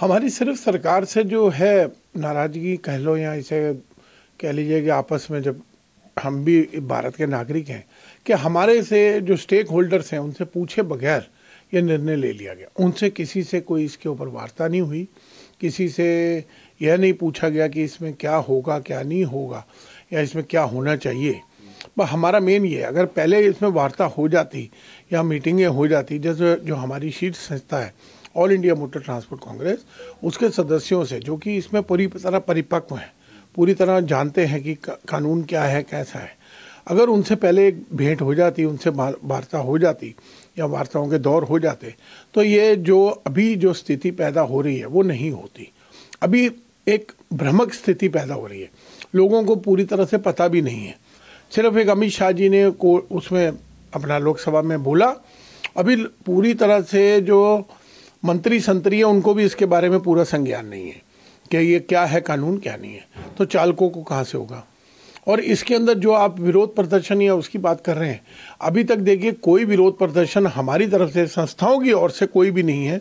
हमारी सिर्फ सरकार से जो है नाराज़गी कह लो या इसे कह लीजिए कि आपस में जब हम भी भारत के नागरिक हैं कि हमारे से जो स्टेक होल्डर्स हैं उनसे पूछे बगैर ये निर्णय ले लिया गया उनसे किसी से कोई इसके ऊपर वार्ता नहीं हुई किसी से यह नहीं पूछा गया कि इसमें क्या होगा क्या नहीं होगा या इसमें क्या होना चाहिए बस हमारा मेन ये है अगर पहले इसमें वार्ता हो जाती या मीटिंगें हो जाती जैसे जो हमारी शीर्ष संस्था है All India Motor Transport Congress उसके सदस्यों से जो कि इसमें पूरी तरह परिपक्व हैं पूरी तरह जानते हैं कि कानून क्या है कैसा है अगर उनसे पहले एक भेंट हो जाती उनसे वार्ता हो जाती या वार्ताओं के दौर हो जाते तो ये जो अभी जो स्थिति पैदा हो रही है वो नहीं होती अभी एक भ्रमक स्थिति पैदा हो रही है लोगों को पूरी तरह से पता भी नहीं है सिर्फ एक अमित शाह जी ने को उसमें अपना लोकसभा में बोला अभी पूरी तरह से जो मंत्री संतरी है उनको भी इसके बारे में पूरा संज्ञान नहीं है कि ये क्या है कानून क्या नहीं है तो चालकों को कहाँ से होगा और इसके अंदर जो आप विरोध प्रदर्शन या उसकी बात कर रहे हैं अभी तक देखिए कोई विरोध प्रदर्शन हमारी तरफ से संस्थाओं की ओर से कोई भी नहीं है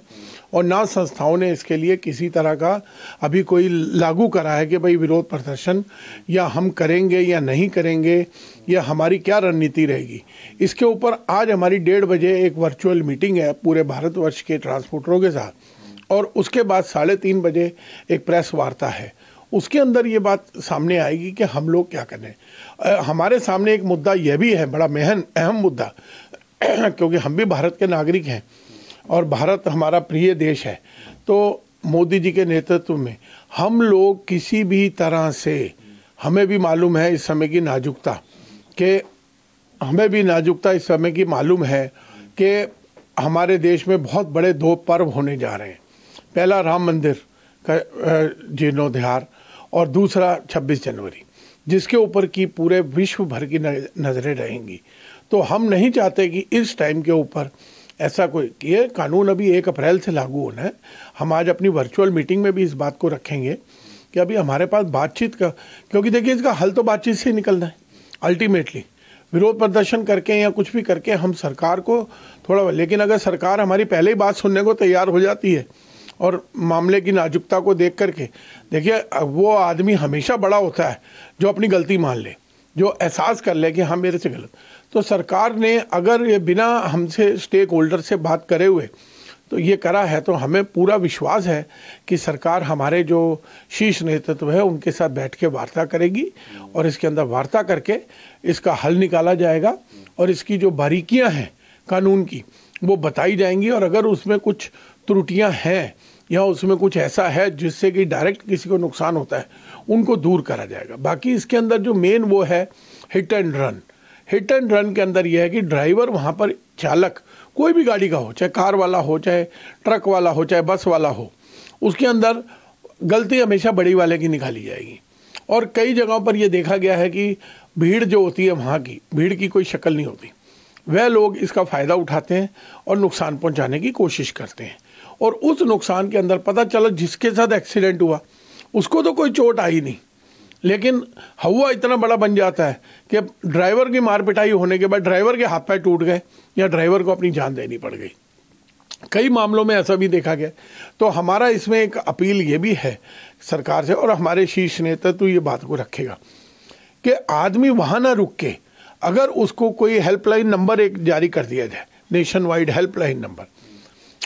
और ना संस्थाओं ने इसके लिए किसी तरह का अभी कोई लागू करा है कि भाई विरोध प्रदर्शन या हम करेंगे या नहीं करेंगे या हमारी क्या रणनीति रहेगी इसके ऊपर आज हमारी डेढ़ बजे एक वर्चुअल मीटिंग है पूरे भारतवर्ष के ट्रांसपोर्टरों के साथ और उसके बाद साढ़े तीन बजे एक प्रेस वार्ता है उसके अंदर ये बात सामने आएगी कि हम लोग क्या करें हमारे सामने एक मुद्दा यह भी है बड़ा महन अहम मुद्दा क्योंकि हम भी भारत के नागरिक हैं और भारत हमारा प्रिय देश है तो मोदी जी के नेतृत्व में हम लोग किसी भी तरह से हमें भी मालूम है इस समय की नाजुकता के हमें भी नाजुकता इस समय की मालूम है कि हमारे देश में बहुत बड़े दो पर्व होने जा रहे हैं पहला राम मंदिर का जीर्णोद्धार और दूसरा 26 जनवरी जिसके ऊपर की पूरे विश्व भर की नज़रें रहेंगी तो हम नहीं चाहते कि इस टाइम के ऊपर ऐसा कोई ये कानून अभी एक अप्रैल से लागू होना है हम आज अपनी वर्चुअल मीटिंग में भी इस बात को रखेंगे कि अभी हमारे पास बातचीत का क्योंकि देखिए इसका हल तो बातचीत से ही निकलना है अल्टीमेटली विरोध प्रदर्शन करके या कुछ भी करके हम सरकार को थोड़ा लेकिन अगर सरकार हमारी पहले ही बात सुनने को तैयार हो जाती है और मामले की नाजुकता को देख करके देखिए वो आदमी हमेशा बड़ा होता है जो अपनी गलती मान ले जो एहसास कर ले कि हाँ मेरे से गलत तो सरकार ने अगर ये बिना हमसे स्टेक होल्डर से बात करे हुए तो ये करा है तो हमें पूरा विश्वास है कि सरकार हमारे जो शीर्ष नेतृत्व है उनके साथ बैठ के वार्ता करेगी और इसके अंदर वार्ता करके इसका हल निकाला जाएगा और इसकी जो बारीकियां हैं कानून की वो बताई जाएंगी और अगर उसमें कुछ त्रुटियां हैं या उसमें कुछ ऐसा है जिससे कि डायरेक्ट किसी को नुकसान होता है उनको दूर करा जाएगा बाकी इसके अंदर जो मेन वो है hit and run hit and run के अंदर यह है कि ड्राइवर वहाँ पर चालक कोई भी गाड़ी का हो चाहे कार वाला हो चाहे ट्रक वाला हो चाहे बस वाला हो उसके अंदर गलती हमेशा बड़ी वाले की निकाली जाएगी और कई जगहों पर यह देखा गया है कि भीड़ जो होती है वहाँ की भीड़ की कोई शक्ल नहीं होती वह लोग इसका फ़ायदा उठाते हैं और नुकसान पहुँचाने की कोशिश करते हैं और उस नुकसान के अंदर पता चला जिसके साथ एक्सीडेंट हुआ उसको तो कोई चोट आई नहीं लेकिन हवा इतना बड़ा बन जाता है कि ड्राइवर की मार पिटाई होने के बाद ड्राइवर के हाथ पैर टूट गए या ड्राइवर को अपनी जान देनी पड़ गई कई मामलों में ऐसा भी देखा गया तो हमारा इसमें एक अपील ये भी है सरकार से और हमारे शीर्ष नेतृत्व तो ये बात को रखेगा कि आदमी वहाँ ना रुक के अगर उसको कोई हेल्पलाइन नंबर एक जारी कर दिया जाए नेशन वाइड हेल्पलाइन नंबर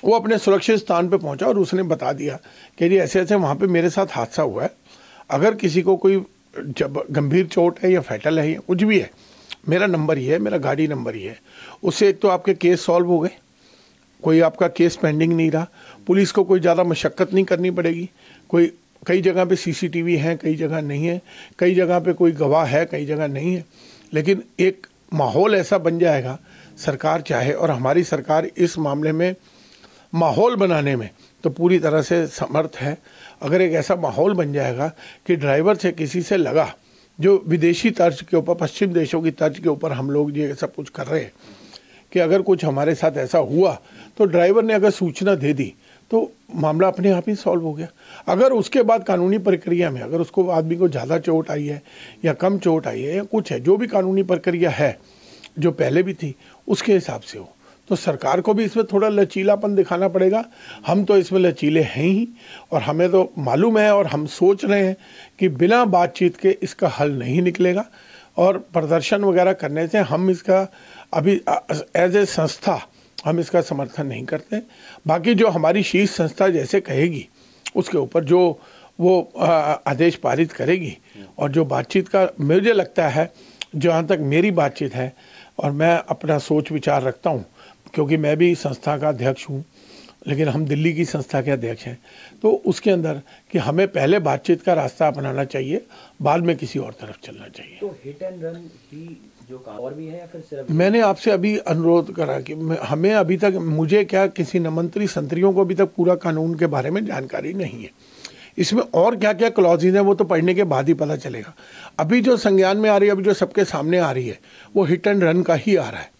वो अपने सुरक्षित स्थान पर पहुंचा और उसने बता दिया कि जी ऐसे ऐसे वहाँ पे मेरे साथ हादसा हुआ है अगर किसी को कोई जब गंभीर चोट है या फैटल है या कुछ भी है मेरा नंबर ही है मेरा गाड़ी नंबर ही है उससे एक तो आपके केस सॉल्व हो गए कोई आपका केस पेंडिंग नहीं रहा पुलिस को कोई ज़्यादा मशक्क़त नहीं करनी पड़ेगी कोई कई जगह पे सीसीटीवी है कई जगह नहीं है कई जगह पे कोई गवाह है कई जगह नहीं है लेकिन एक माहौल ऐसा बन जाएगा सरकार चाहे और हमारी सरकार इस मामले में माहौल बनाने में तो पूरी तरह से समर्थ है अगर एक ऐसा माहौल बन जाएगा कि ड्राइवर से किसी से लगा जो विदेशी तर्ज के ऊपर पश्चिम देशों की तर्ज के ऊपर हम लोग ये सब कुछ कर रहे हैं कि अगर कुछ हमारे साथ ऐसा हुआ तो ड्राइवर ने अगर सूचना दे दी तो मामला अपने आप ही सॉल्व हो गया अगर उसके बाद कानूनी प्रक्रिया में अगर उसको आदमी को ज़्यादा चोट आई है या कम चोट आई है या कुछ है जो भी कानूनी प्रक्रिया है जो पहले भी थी उसके हिसाब से हो तो सरकार को भी इसमें थोड़ा लचीलापन दिखाना पड़ेगा हम तो इसमें लचीले हैं ही और हमें तो मालूम है और हम सोच रहे हैं कि बिना बातचीत के इसका हल नहीं निकलेगा और प्रदर्शन वगैरह करने से हम इसका अभी एज ए संस्था हम इसका समर्थन नहीं करते बाकी जो हमारी शीर्ष संस्था जैसे कहेगी उसके ऊपर जो वो आदेश पारित करेगी और जो बातचीत का मुझे लगता है जहाँ तक मेरी बातचीत है और मैं अपना सोच विचार रखता हूँ क्योंकि मैं भी संस्था का अध्यक्ष हूँ लेकिन हम दिल्ली की संस्था के अध्यक्ष हैं तो उसके अंदर कि हमें पहले बातचीत का रास्ता अपनाना चाहिए बाद में किसी और तरफ चलना चाहिए तो हिट एंड रन ही जो और भी है या फिर सिर्फ मैंने आपसे अभी अनुरोध करा कि हमें अभी तक मुझे क्या किसी न मंत्री संतरियों को अभी तक पूरा कानून के बारे में जानकारी नहीं है इसमें और क्या क्या क्लॉजेज हैं वो तो पढ़ने के बाद ही पता चलेगा अभी जो संज्ञान में आ रही है अभी जो सबके सामने आ रही है वो हिट एंड रन का ही आ रहा है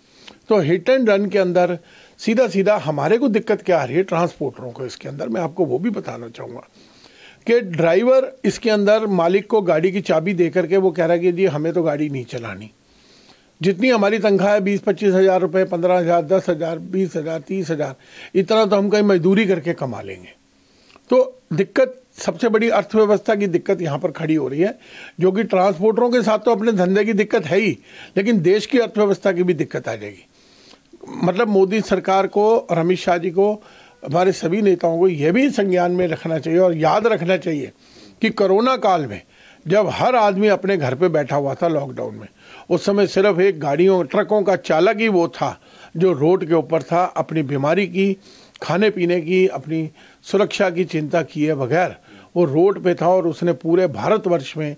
तो हिट एंड रन के अंदर सीधा सीधा हमारे को दिक्कत क्या आ रही है ट्रांसपोर्टरों को इसके अंदर मैं आपको वो भी बताना चाहूँगा कि ड्राइवर इसके अंदर मालिक को गाड़ी की चाबी दे करके वो कह रहा है कि जी हमें तो गाड़ी नहीं चलानी जितनी हमारी तनख्वाह है बीस पच्चीस हज़ार रुपये पंद्रह हज़ार दस हज़ार बीस हज़ार तीस हज़ार इतना तो हम कहीं मजदूरी करके कमा लेंगे तो दिक्कत सबसे बड़ी अर्थव्यवस्था की दिक्कत यहाँ पर खड़ी हो रही है जो कि ट्रांसपोर्टरों के साथ तो अपने धंधे की दिक्कत है ही लेकिन देश की अर्थव्यवस्था की भी दिक्कत आ जाएगी मतलब मोदी सरकार को और अमित शाह जी को हमारे सभी नेताओं को यह भी संज्ञान में रखना चाहिए और याद रखना चाहिए कि कोरोना काल में जब हर आदमी अपने घर पे बैठा हुआ था लॉकडाउन में उस समय सिर्फ एक गाड़ियों ट्रकों का चालक ही वो था जो रोड के ऊपर था अपनी बीमारी की खाने पीने की अपनी सुरक्षा की चिंता किए बगैर वो रोड पे था और उसने पूरे भारतवर्ष में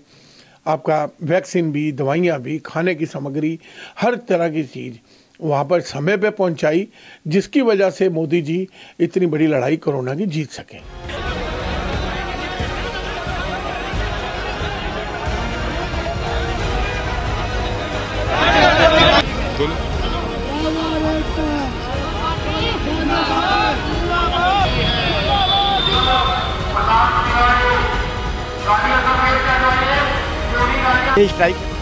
आपका वैक्सीन भी दवाइयाँ भी खाने की सामग्री हर तरह की चीज़ वहाँ पर समय पर पहुंचाई जिसकी वजह से मोदी जी इतनी बड़ी लड़ाई कोरोना की जीत सके स्ट्राइक